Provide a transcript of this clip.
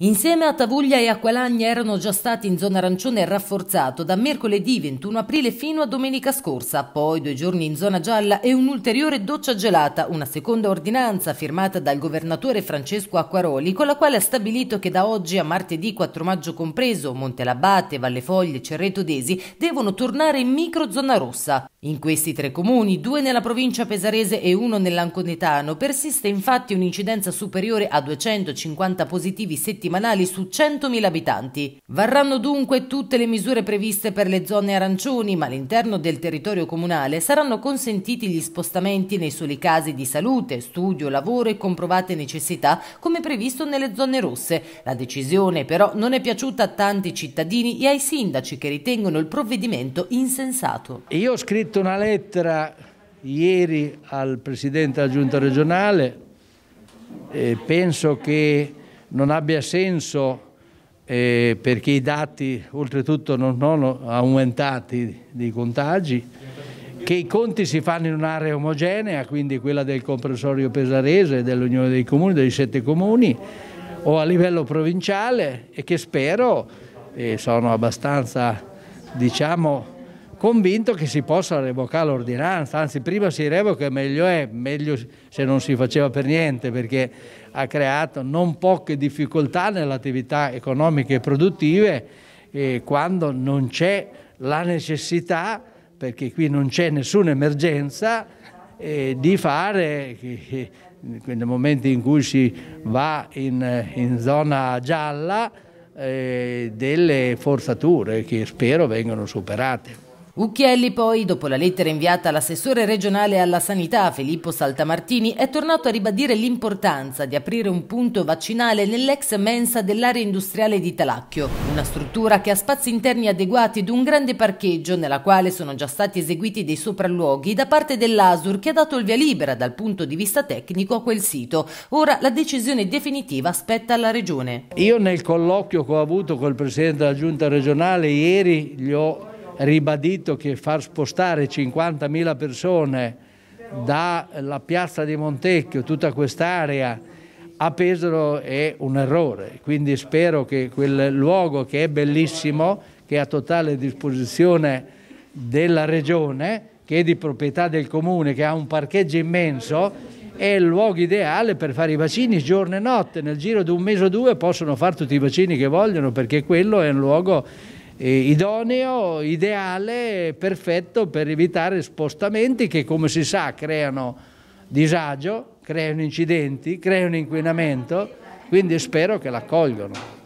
Insieme a Tavuglia e Acqualagna erano già stati in zona arancione rafforzato da mercoledì 21 aprile fino a domenica scorsa, poi due giorni in zona gialla e un'ulteriore doccia gelata, una seconda ordinanza firmata dal governatore Francesco Acquaroli, con la quale ha stabilito che da oggi a martedì 4 maggio compreso Montelabate, Valle Foglie, Cerreto Desi devono tornare in micro zona rossa. In questi tre comuni, due nella provincia pesarese e uno nell'Anconetano, persiste infatti un'incidenza superiore a 250 positivi settimanali su 100.000 abitanti. Varranno dunque tutte le misure previste per le zone arancioni, ma all'interno del territorio comunale saranno consentiti gli spostamenti nei soli casi di salute, studio, lavoro e comprovate necessità, come previsto nelle zone rosse. La decisione però non è piaciuta a tanti cittadini e ai sindaci che ritengono il provvedimento insensato. Io ho scritto scritto una lettera ieri al Presidente della Giunta regionale, eh, penso che non abbia senso eh, perché i dati oltretutto non sono aumentati di contagi, che i conti si fanno in un'area omogenea, quindi quella del comprensorio pesarese, dell'Unione dei Comuni, dei sette comuni, o a livello provinciale e che spero, e eh, sono abbastanza diciamo, convinto che si possa revocare l'ordinanza, anzi prima si revoca meglio è, meglio se non si faceva per niente perché ha creato non poche difficoltà nelle attività economiche e produttive eh, quando non c'è la necessità, perché qui non c'è nessuna emergenza, eh, di fare, nel momento in cui si va in, in zona gialla, eh, delle forzature che spero vengano superate. Ucchielli poi, dopo la lettera inviata all'assessore regionale alla sanità Filippo Saltamartini, è tornato a ribadire l'importanza di aprire un punto vaccinale nell'ex mensa dell'area industriale di Talacchio, una struttura che ha spazi interni adeguati ed un grande parcheggio nella quale sono già stati eseguiti dei sopralluoghi da parte dell'ASUR che ha dato il via libera dal punto di vista tecnico a quel sito. Ora la decisione definitiva spetta alla regione. Io nel colloquio che ho avuto col Presidente della Giunta regionale ieri gli ho ribadito che far spostare 50.000 persone dalla piazza di Montecchio, tutta quest'area, a Pesaro è un errore, quindi spero che quel luogo che è bellissimo, che è a totale disposizione della regione, che è di proprietà del comune, che ha un parcheggio immenso, è il luogo ideale per fare i vaccini giorno e notte, nel giro di un mese o due possono fare tutti i vaccini che vogliono perché quello è un luogo idoneo, ideale, perfetto per evitare spostamenti che come si sa creano disagio, creano incidenti, creano inquinamento, quindi spero che l'accolgano.